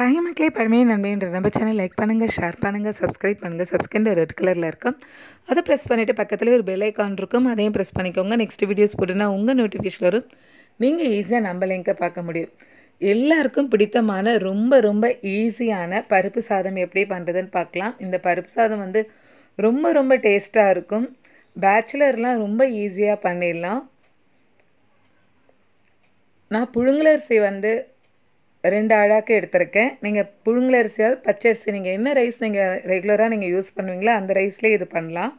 hi மக்களே பழமையை நண்பைன்ற நம்ம சேனல் லைக் பண்ணுங்கள் ஷேர் பண்ணுங்கள் சப்ஸ்கிரைப் பண்ணுங்கள் சப்ஸ்கிரைண்ட் ரெட் கலரில் இருக்கும் அதை ப்ரெஸ் பண்ணிவிட்டு பக்கத்தில் ஒரு பெல் ஐக்கான் இருக்கும் அதையும் ப்ரெஸ் பண்ணிக்கோங்க நெக்ஸ்ட் வீடியோஸ் போட்டுனா உங்கள் நோட்டிஃபிகேஷன் வரும் நீங்கள் ஈஸியாக நம்ம லிங்கை பார்க்க முடியும் எல்லாருக்கும் பிடித்தமான ரொம்ப ரொம்ப ஈஸியான பருப்பு சாதம் எப்படி பண்ணுறதுன்னு பார்க்கலாம் இந்த பருப்பு சாதம் வந்து ரொம்ப ரொம்ப டேஸ்ட்டாக இருக்கும் பேச்சுலர்லாம் ரொம்ப ஈஸியாக பண்ணிடலாம் நான் புழுங்கலரிசி வந்து ரெண்டு அழாக்கு எடுத்திருக்கேன் நீங்கள் பச்சை பச்சரிசி நீங்கள் என்ன ரைஸ் நீங்கள் ரெகுலராக நீங்கள் யூஸ் பண்ணுவீங்களோ அந்த ரைஸ்லேயே இது பண்ணலாம்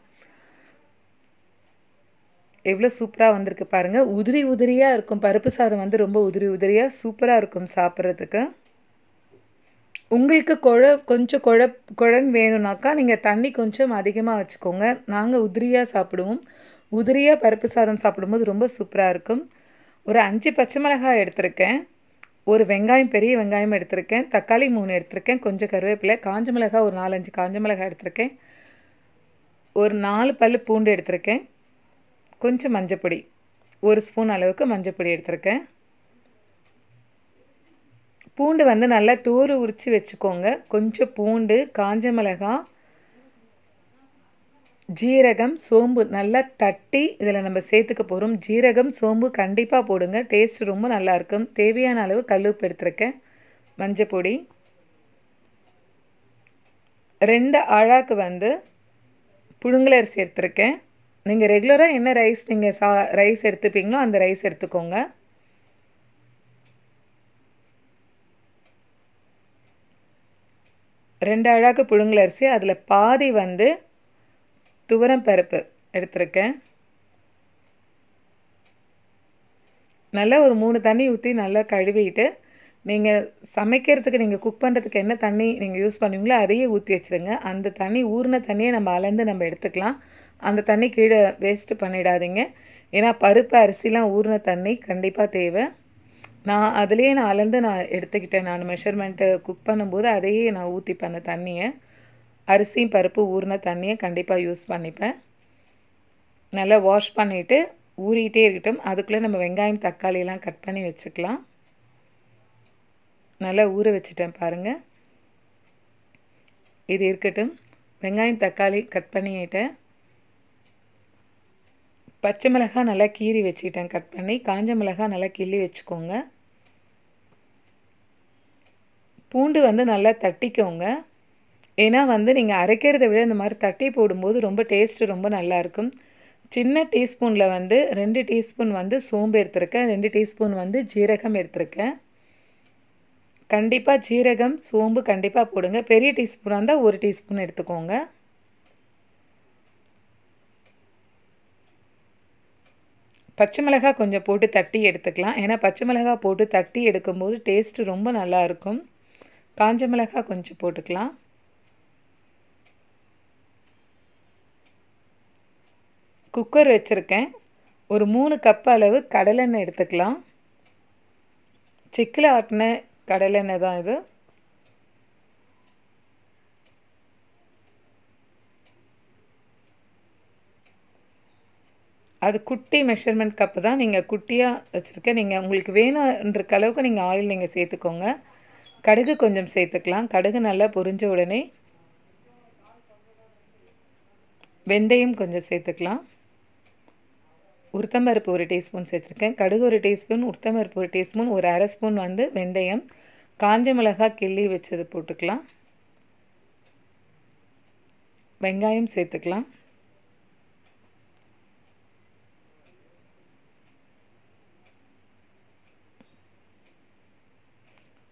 எவ்வளோ சூப்பராக வந்திருக்கு பாருங்கள் உதிரி உதிரியாக இருக்கும் பருப்பு சாதம் வந்து ரொம்ப உதிரி உதிரியாக சூப்பராக இருக்கும் சாப்பிட்றதுக்கு உங்களுக்கு குழ கொஞ்சம் குழ குழன்னு வேணும்னாக்கா நீங்கள் தண்ணி கொஞ்சம் அதிகமாக வச்சுக்கோங்க நாங்கள் உதிரியாக சாப்பிடுவோம் உதிரியாக பருப்பு சாதம் சாப்பிடும்போது ரொம்ப சூப்பராக இருக்கும் ஒரு அஞ்சு பச்சை மிளகாய் எடுத்திருக்கேன் ஒரு வெங்காயம் பெரிய வெங்காயம் எடுத்திருக்கேன் தக்காளி மூணு எடுத்திருக்கேன் கொஞ்சம் கருவேப்பிலை காஞ்ச மிளகாய் ஒரு நாலஞ்சு காஞ்ச மிளகாய் எடுத்திருக்கேன் ஒரு நாலு பல் பூண்டு எடுத்திருக்கேன் கொஞ்சம் மஞ்சப்பொடி ஒரு ஸ்பூன் அளவுக்கு மஞ்சப்பொடி எடுத்திருக்கேன் பூண்டு வந்து நல்லா தூறு உரித்து வச்சுக்கோங்க கொஞ்சம் பூண்டு காஞ்ச மிளகாய் ஜீரகம் சோம்பு நல்லா தட்டி இதில் நம்ம சேர்த்துக்க போகிறோம் ஜீரகம் சோம்பு கண்டிப்பாக போடுங்க டேஸ்ட் ரொம்ப நல்லாயிருக்கும் தேவையான அளவு உப்பு எடுத்துருக்கேன் மஞ்சப்பொடி ரெண்டு ஆழாக்கு வந்து அரிசி எடுத்துருக்கேன் நீங்கள் ரெகுலராக என்ன ரைஸ் நீங்கள் சா ரைஸ் எடுத்துப்பீங்களோ அந்த ரைஸ் எடுத்துக்கோங்க ரெண்டு அழாக்கு புழுங்கலரிசி அதில் பாதி வந்து துவரம் பருப்பு எடுத்திருக்கேன் நல்லா ஒரு மூணு தண்ணி ஊற்றி நல்லா கழுவிட்டு நீங்கள் சமைக்கிறதுக்கு நீங்கள் குக் பண்ணுறதுக்கு என்ன தண்ணி நீங்கள் யூஸ் பண்ணுவீங்களோ அதையே ஊற்றி வச்சுருங்க அந்த தண்ணி ஊறின தண்ணியை நம்ம அளந்து நம்ம எடுத்துக்கலாம் அந்த தண்ணி கீழே வேஸ்ட்டு பண்ணிடாதீங்க ஏன்னா பருப்பு அரிசிலாம் ஊறின தண்ணி கண்டிப்பாக தேவை நான் அதுலேயே நான் அளந்து நான் எடுத்துக்கிட்டேன் நான் மெஷர்மெண்ட்டு குக் பண்ணும்போது அதையே நான் ஊற்றிப்பேன் அந்த தண்ணியை அரிசியும் பருப்பு ஊறின தண்ணியை கண்டிப்பாக யூஸ் பண்ணிப்பேன் நல்லா வாஷ் பண்ணிவிட்டு ஊறிக்கிட்டே இருக்கட்டும் அதுக்குள்ளே நம்ம வெங்காயம் தக்காளியெல்லாம் கட் பண்ணி வச்சுக்கலாம் நல்லா ஊற வச்சுட்டேன் பாருங்கள் இது இருக்கட்டும் வெங்காயம் தக்காளி கட் பண்ணிட்டேன் பச்சை மிளகாய் நல்லா கீறி வச்சுக்கிட்டேன் கட் பண்ணி காஞ்ச மிளகாய் நல்லா கிள்ளி வச்சுக்கோங்க பூண்டு வந்து நல்லா தட்டிக்கோங்க ஏன்னா வந்து நீங்கள் அரைக்கிறத விட இந்த மாதிரி தட்டி போடும்போது ரொம்ப டேஸ்ட்டு ரொம்ப நல்லாயிருக்கும் சின்ன டீஸ்பூனில் வந்து ரெண்டு டீஸ்பூன் வந்து சோம்பு எடுத்திருக்கேன் ரெண்டு டீஸ்பூன் வந்து ஜீரகம் எடுத்திருக்கேன் கண்டிப்பாக ஜீரகம் சோம்பு கண்டிப்பாக போடுங்க பெரிய டீஸ்பூனாக இருந்தால் ஒரு டீஸ்பூன் எடுத்துக்கோங்க பச்சை மிளகாய் கொஞ்சம் போட்டு தட்டி எடுத்துக்கலாம் ஏன்னா பச்சை மிளகாய் போட்டு தட்டி எடுக்கும்போது டேஸ்ட்டு ரொம்ப நல்லாயிருக்கும் காஞ்ச மிளகாய் கொஞ்சம் போட்டுக்கலாம் குக்கர் வச்சுருக்கேன் ஒரு மூணு கப் அளவு கடலெண்ணெய் எடுத்துக்கலாம் செக்கில் ஆட்டின கடலெண்ணெய் தான் இது அது குட்டி மெஷர்மெண்ட் கப்பு தான் நீங்கள் குட்டியாக வச்சுருக்கேன் நீங்கள் உங்களுக்கு வேணுன்ற அளவுக்கு நீங்கள் ஆயில் நீங்கள் சேர்த்துக்கோங்க கடுகு கொஞ்சம் சேர்த்துக்கலாம் கடுகு நல்லா பொரிஞ்ச உடனே வெந்தயம் கொஞ்சம் சேர்த்துக்கலாம் உருத்தம்பருப்பு ஒரு டீஸ்பூன் சேர்த்துருக்கேன் கடுகு ஒரு டீஸ்பூன் உருத்தம்பருப்பு ஒரு டீஸ்பூன் ஒரு அரை ஸ்பூன் வந்து வெந்தயம் காஞ்ச மிளகா கிள்ளி வச்சது போட்டுக்கலாம் வெங்காயம் சேர்த்துக்கலாம்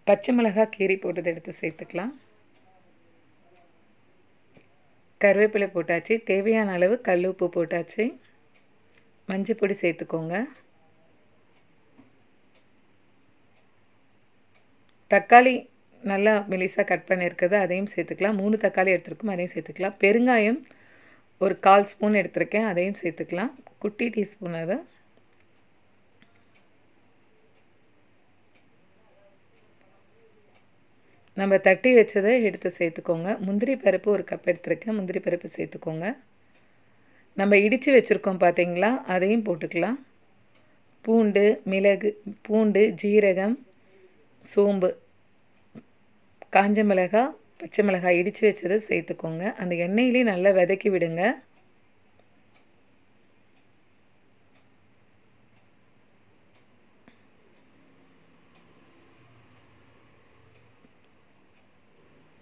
பச்சை மிளகா கீரி போட்டது எடுத்து சேர்த்துக்கலாம் கருவேப்பிலை போட்டாச்சு தேவையான அளவு கல் உப்பு போட்டாச்சு மஞ்சள் பொடி சேர்த்துக்கோங்க தக்காளி நல்லா மெலிசாக கட் பண்ணியிருக்கிறது அதையும் சேர்த்துக்கலாம் மூணு தக்காளி எடுத்துருக்கோம் அதையும் சேர்த்துக்கலாம் பெருங்காயம் ஒரு கால் ஸ்பூன் எடுத்திருக்கேன் அதையும் சேர்த்துக்கலாம் குட்டி டீஸ்பூன் அது நம்ம தட்டி வச்சதை எடுத்து சேர்த்துக்கோங்க முந்திரி பருப்பு ஒரு கப் எடுத்திருக்கேன் முந்திரி பருப்பு சேர்த்துக்கோங்க நம்ம இடித்து வச்சுருக்கோம் பார்த்தீங்களா அதையும் போட்டுக்கலாம் பூண்டு மிளகு பூண்டு ஜீரகம் சோம்பு காஞ்ச மிளகா பச்சை மிளகாய் இடித்து வச்சதை சேர்த்துக்கோங்க அந்த எண்ணெயிலே நல்லா விதக்கி விடுங்க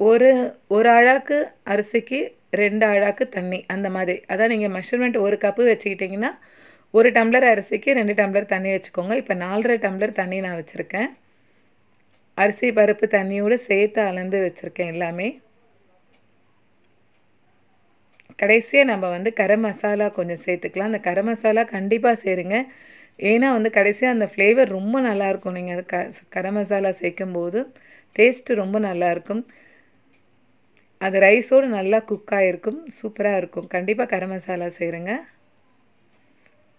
ஒரு ஒரு அழாக்கு அரிசிக்கு ரெண்டு அழாக்கு தண்ணி அந்த மாதிரி அதான் நீங்கள் மெஷர்மெண்ட் ஒரு கப்பு வச்சுக்கிட்டிங்கன்னா ஒரு டம்ளர் அரிசிக்கு ரெண்டு டம்ளர் தண்ணி வச்சுக்கோங்க இப்போ நாலரை டம்ளர் தண்ணி நான் வச்சுருக்கேன் அரிசி பருப்பு தண்ணியோடு சேர்த்து அளந்து வச்சுருக்கேன் எல்லாமே கடைசியாக நம்ம வந்து கரம் மசாலா கொஞ்சம் சேர்த்துக்கலாம் அந்த கரம் மசாலா கண்டிப்பாக சேருங்க ஏன்னா வந்து கடைசியாக அந்த ஃப்ளேவர் ரொம்ப நல்லாயிருக்கும் நீங்கள் அது க கரம் மசாலா சேர்க்கும்போது டேஸ்ட்டு ரொம்ப நல்லாயிருக்கும் இருக்கும் அது ரைஸோடு நல்லா குக் ஆகிருக்கும் சூப்பராக இருக்கும் கண்டிப்பாக கரம் மசாலா செய்கிறேங்க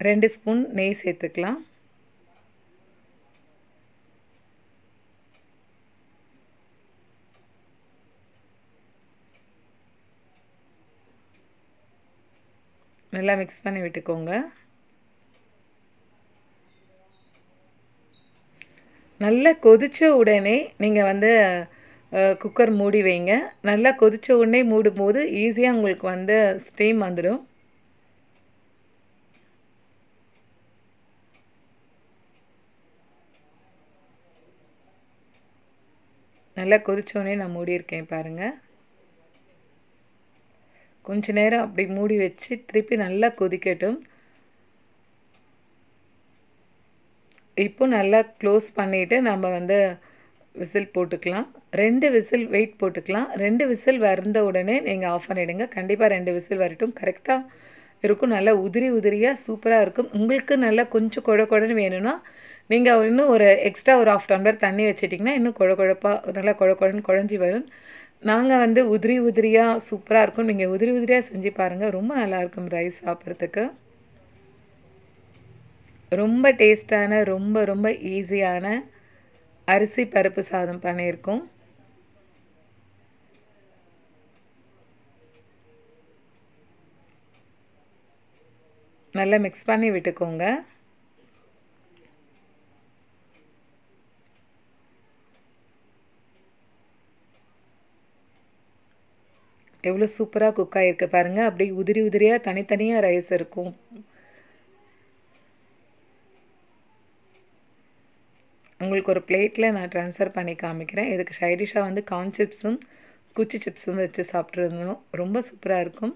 ரெண்டு ஸ்பூன் நெய் சேர்த்துக்கலாம் நல்லா மிக்ஸ் பண்ணி விட்டுக்கோங்க நல்லா கொதித்த உடனே நீங்கள் வந்து குக்கர் மூடி வைங்க நல்லா கொதித்த உடனே மூடும் போது ஈஸியாக உங்களுக்கு வந்து ஸ்டீம் வந்துடும் நல்லா கொதித்தோடனே நான் மூடியிருக்கேன் பாருங்கள் கொஞ்ச நேரம் அப்படி மூடி வச்சு திருப்பி நல்லா கொதிக்கட்டும் இப்போ நல்லா க்ளோஸ் பண்ணிவிட்டு நம்ம வந்து விசில் போட்டுக்கலாம் ரெண்டு விசில் வெயிட் போட்டுக்கலாம் ரெண்டு விசில் வந்த உடனே நீங்கள் ஆஃப் பண்ணிவிடுங்க கண்டிப்பாக ரெண்டு விசில் வரட்டும் கரெக்டாக இருக்கும் நல்லா உதிரி உதிரியாக சூப்பராக இருக்கும் உங்களுக்கு நல்லா கொஞ்சம் கொழ குழன்னு வேணும்னா நீங்கள் இன்னும் ஒரு எக்ஸ்ட்ரா ஒரு ஆஃப் டம்ளர் தண்ணி வச்சிட்டிங்கன்னா இன்னும் கொழ குழப்பாக நல்லா குழ குழன்னு குழஞ்சி வரும் நாங்கள் வந்து உதிரி உதிரியாக சூப்பராக இருக்கும் நீங்கள் உதிரி உதிரியாக செஞ்சு பாருங்கள் ரொம்ப நல்லாயிருக்கும் ரைஸ் சாப்பிட்றதுக்கு ரொம்ப டேஸ்டான ரொம்ப ரொம்ப ஈஸியான அரிசி பருப்பு சாதம் பண்ணியிருக்கோம் நல்லா மிக்ஸ் பண்ணி விட்டுக்கோங்க எவ்வளோ சூப்பராக குக் ஆகிருக்கு பாருங்கள் அப்படியே உதிரி உதிரியாக தனித்தனியாக ரைஸ் இருக்கும் உங்களுக்கு ஒரு பிளேட்டில் நான் ட்ரான்ஸ்ஃபர் பண்ணி காமிக்கிறேன் இதுக்கு சைடிஷாக வந்து கான் சிப்ஸும் குச்சி சிப்ஸும் வச்சு சாப்பிட்ருந்தோம் ரொம்ப சூப்பராக இருக்கும்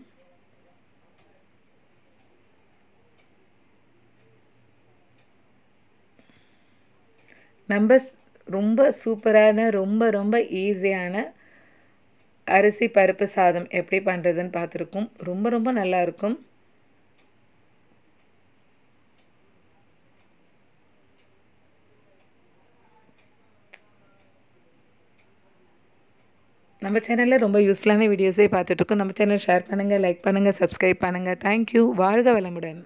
நம்ம ரொம்ப சூப்பரான ரொம்ப ரொம்ப ஈஸியான அரிசி பருப்பு சாதம் எப்படி பண்ணுறதுன்னு பார்த்துருக்கோம் ரொம்ப ரொம்ப நல்லாயிருக்கும் நம்ம சேனலில் ரொம்ப யூஸ்ஃபுல்லான வீடியோஸே பார்த்துட்ருக்கோம் நம்ம சேனல் ஷேர் பண்ணுங்கள் லைக் பண்ணுங்கள் சப்ஸ்கிரைப் பண்ணுங்கள் தேங்க்யூ வாழ்க வளமுடன்